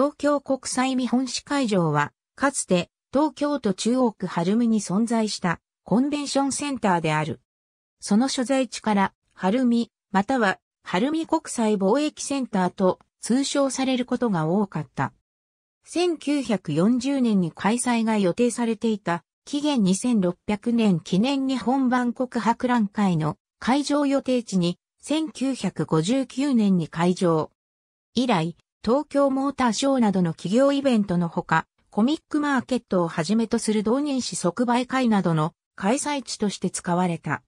東京国際見本市会場は、かつて東京都中央区晴海に存在したコンベンションセンターである。その所在地から晴海、または晴海国際貿易センターと通称されることが多かった。1940年に開催が予定されていた、紀元2600年記念日本版国博覧会の会場予定地に、1959年に会場。以来、東京モーターショーなどの企業イベントのほか、コミックマーケットをはじめとする同人誌即売会などの開催地として使われた。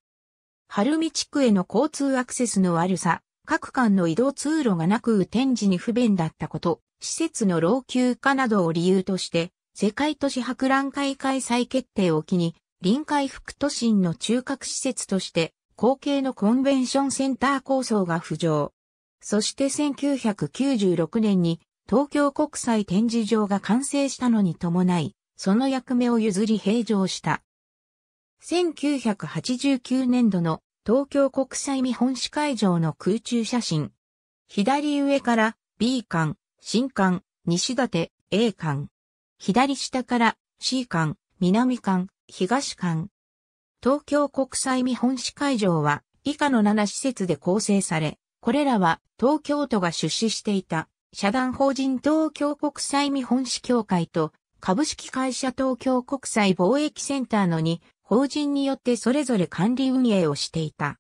晴海地区への交通アクセスの悪さ、各間の移動通路がなく雨天時に不便だったこと、施設の老朽化などを理由として、世界都市博覧会開催決定を機に、臨海副都心の中核施設として、後継のコンベンションセンター構想が浮上。そして1996年に東京国際展示場が完成したのに伴い、その役目を譲り平常した。1989年度の東京国際見本市会場の空中写真。左上から B 館、新館、西館、A 館。左下から C 館、南館、東館。東京国際見本市会場は以下の7施設で構成され、これらは東京都が出資していた社団法人東京国際見本市協会と株式会社東京国際貿易センターの2法人によってそれぞれ管理運営をしていた。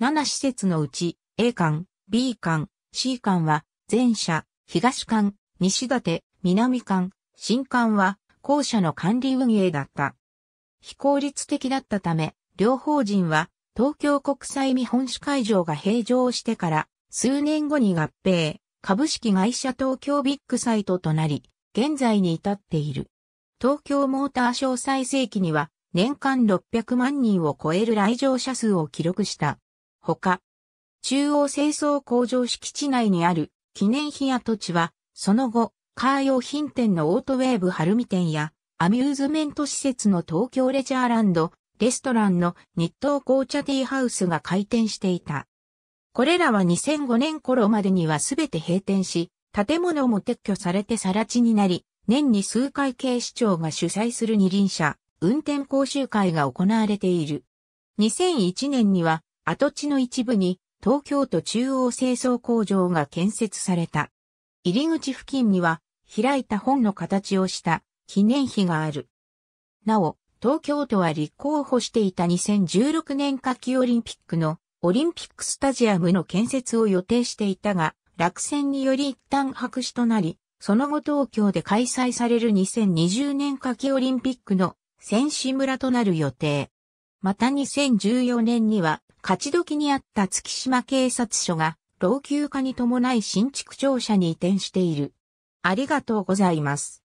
7施設のうち A 館、B 館、C 館は前者、東館、西館、南館、新館は校舎の管理運営だった。非効率的だったため、両法人は東京国際見本市会場が閉場してから数年後に合併、株式会社東京ビッグサイトとなり、現在に至っている。東京モーターショー最盛期には年間600万人を超える来場者数を記録した。ほか、中央清掃工場敷地内にある記念碑土地は、その後、カー用品店のオートウェーブ晴海店や、アミューズメント施設の東京レジャーランド、レストランの日東紅茶ティーハウスが開店していた。これらは2005年頃までにはすべて閉店し、建物も撤去されて更地になり、年に数回警視庁が主催する二輪車、運転講習会が行われている。2001年には跡地の一部に東京都中央清掃工場が建設された。入り口付近には開いた本の形をした記念碑がある。なお、東京都は立候補していた2016年夏季オリンピックのオリンピックスタジアムの建設を予定していたが、落選により一旦白紙となり、その後東京で開催される2020年夏季オリンピックの選手村となる予定。また2014年には、勝ち時にあった月島警察署が、老朽化に伴い新築庁舎に移転している。ありがとうございます。